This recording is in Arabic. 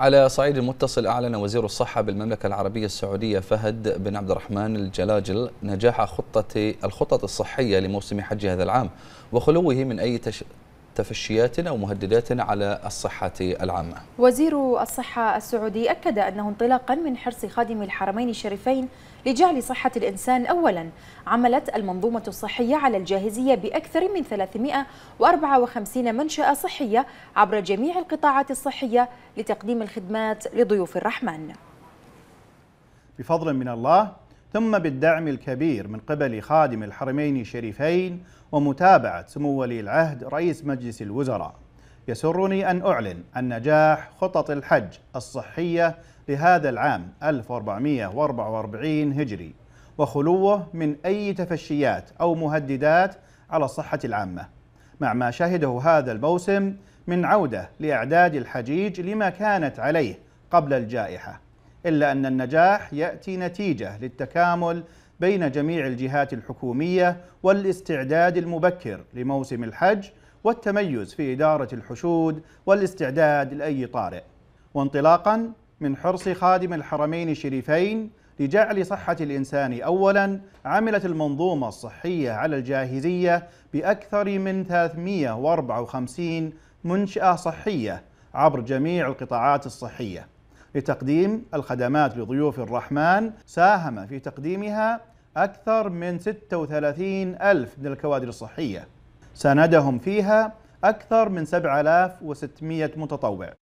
على صعيد المتصل أعلن وزير الصحة بالمملكة العربية السعودية فهد بن عبد الرحمن الجلاجل نجاح خطة الخطط الصحية لموسم حج هذا العام وخلوه من أي تفشياتنا ومهدداتنا على الصحة العامة وزير الصحة السعودي أكد أنه انطلاقا من حرص خادم الحرمين الشريفين لجعل صحة الإنسان أولا عملت المنظومة الصحية على الجاهزية بأكثر من 354 منشأة صحية عبر جميع القطاعات الصحية لتقديم الخدمات لضيوف الرحمن بفضل من الله ثم بالدعم الكبير من قبل خادم الحرمين الشريفين ومتابعة سمو ولي العهد رئيس مجلس الوزراء يسرني أن أعلن عن نجاح خطط الحج الصحية لهذا العام 1444 هجري وخلوه من أي تفشيات أو مهددات على الصحة العامة مع ما شهده هذا الموسم من عودة لإعداد الحجيج لما كانت عليه قبل الجائحة إلا أن النجاح يأتي نتيجة للتكامل بين جميع الجهات الحكومية والاستعداد المبكر لموسم الحج والتميز في إدارة الحشود والاستعداد لأي طارئ وانطلاقا من حرص خادم الحرمين الشريفين لجعل صحة الإنسان أولا عملت المنظومة الصحية على الجاهزية بأكثر من 354 منشأة صحية عبر جميع القطاعات الصحية لتقديم الخدمات لضيوف الرحمن ساهم في تقديمها أكثر من 36 ألف من الكوادر الصحية ساندهم فيها أكثر من 7600 متطوع